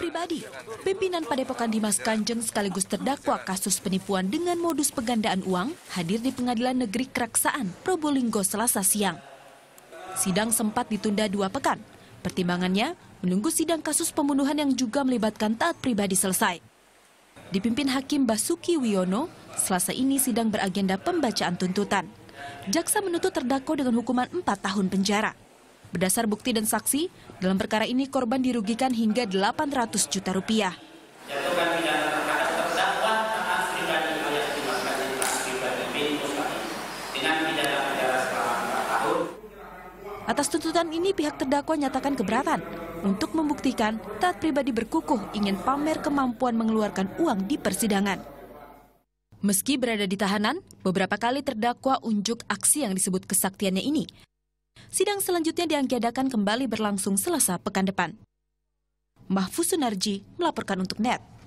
pribadi. Pimpinan Padepokan Dimas Kanjeng sekaligus terdakwa kasus penipuan dengan modus penggandaan uang hadir di Pengadilan Negeri Keraksaan, Probolinggo Selasa siang. Sidang sempat ditunda dua pekan. Pertimbangannya, menunggu sidang kasus pembunuhan yang juga melibatkan taat pribadi selesai. Dipimpin Hakim Basuki Wiono, selasa ini sidang beragenda pembacaan tuntutan. Jaksa menuntut terdakwa dengan hukuman 4 tahun penjara. Berdasar bukti dan saksi, dalam perkara ini korban dirugikan hingga 800 juta rupiah. Atas tuntutan ini pihak terdakwa nyatakan keberatan untuk membuktikan taat pribadi berkukuh ingin pamer kemampuan mengeluarkan uang di persidangan. Meski berada di tahanan, beberapa kali terdakwa unjuk aksi yang disebut kesaktiannya ini Sidang selanjutnya dianggadakan kembali berlangsung selasa pekan depan. Mahfuz Sunarji melaporkan untuk NET.